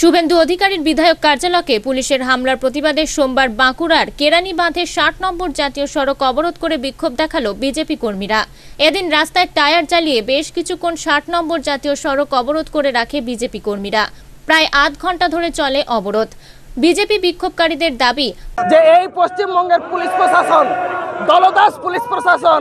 শুভেন্দু অধিকারীর বিধায়ক কার্যালয়কে পুলিশের হামলার প্রতিবাদে সোমবার বাঁকুড়ার কেরানি বাঁধে ষাট নম্বর জাতীয় সড়ক অবরোধ করে বিক্ষোভ দেখালো বিজেপি কর্মীরা এদিন রাস্তায় টায়ার জ্বালিয়ে বেশ কিছুক্ষণ ষাট নম্বর জাতীয় সড়ক অবরোধ করে রাখে বিজেপি কর্মীরা প্রায় আধ ঘন্টা ধরে চলে অবরোধ বিজেপি বিক্ষোভকারীদের দাবি যে এই পশ্চিমবঙ্গের পুলিশ প্রশাসন দলদাস পুলিশ প্রশাসন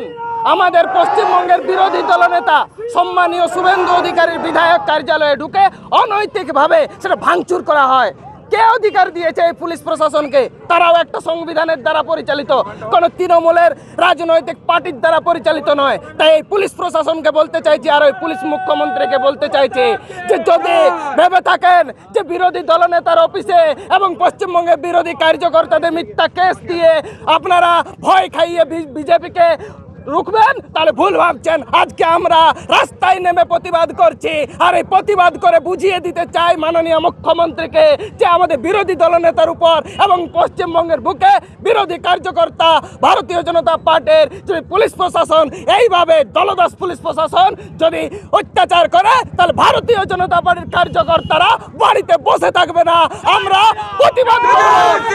আমাদের পশ্চিমবঙ্গের বিরোধী দলনেতা সম্মানীয় শুভেন্দু অধিকারীর বিধায়ক কার্যালয়ে ঢুকে অনৈতিকভাবে সেটা ভাঙচুর করা হয় কে অধিকার দিয়েছে এই পুলিশ প্রশাসনকে তারাও একটা সংবিধানের দ্বারা পরিচালিত কোনো তৃণমূলের রাজনৈতিক পার্টির দ্বারা পরিচালিত নয় তাই এই পুলিশ প্রশাসনকে বলতে চাইছি আর ওই পুলিশ মুখ্যমন্ত্রীকে বলতে চাইছি যে যদি ভেবে থাকেন যে বিরোধী দলনেতার অফিসে এবং পশ্চিমবঙ্গের বিরোধী কার্যকর্তাদের মিথ্যা কেস দিয়ে আপনারা ভয় খাইয়ে বিজেপিকে রুখবেন তাহলে ভুল ভাবছেন আজকে আমরা রাস্তায় নেমে প্রতিবাদ করছি আর এই প্রতিবাদ করে বুঝিয়ে দিতে চাই মাননীয় মুখ্যমন্ত্রীকে যে আমাদের বিরোধী দলনেতার উপর এবং পশ্চিমবঙ্গের বুকে বিরোধী কার্যকর্তা ভারতীয় জনতা পার্টির যদি পুলিশ প্রশাসন এইভাবে দলদাস পুলিশ প্রশাসন যদি অত্যাচার করে তাহলে ভারতীয় জনতা পার্টির কার্যকর্তারা বাড়িতে বসে থাকবে না আমরা প্রতিবাদ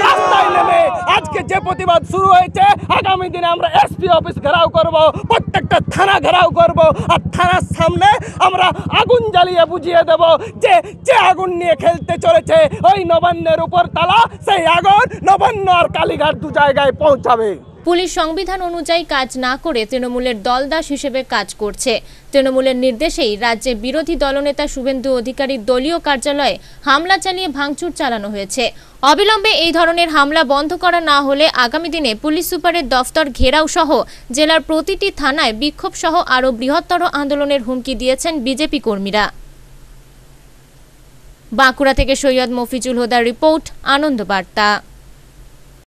রাস্তায় নেমে আজকে যে প্রতিবাদ শুরু হয়েছে আগামী দিনে আমরা এসপি অফিস ঘেরাও করবো প্রত্যেকটা থানা ঘেরাও করবো আর থানার সামনে আমরা আগুন জ্বালিয়ে বুঝিয়ে দেব যে যে আগুন নিয়ে খেলতে চলেছে ওই নবান্নের উপর তালা সেই আগুন নবান্ন আর কালীঘাট দু জায়গায় পৌঁছাবে পুলিশ সংবিধান অনুযায়ী কাজ না করে তৃণমূলের দলদাস হিসেবে কাজ করছে তৃণমূলের নির্দেশেই রাজ্যে বিরোধী দলনেতা শুভেন্দু অধিকারীর দলীয় কার্যালয়ে হামলা চালিয়ে ভাঙচুর চালানো হয়েছে অবিলম্বে এই ধরনের হামলা বন্ধ করা না হলে আগামী দিনে পুলিশ সুপারের দফতর ঘেরাও সহ জেলার প্রতিটি থানায় বিক্ষোভ সহ আরও বৃহত্তর আন্দোলনের হুমকি দিয়েছেন বিজেপি কর্মীরা বাঁকুড়া থেকে সৈয়দ মফিজুল হোদার রিপোর্ট আনন্দ বার্তা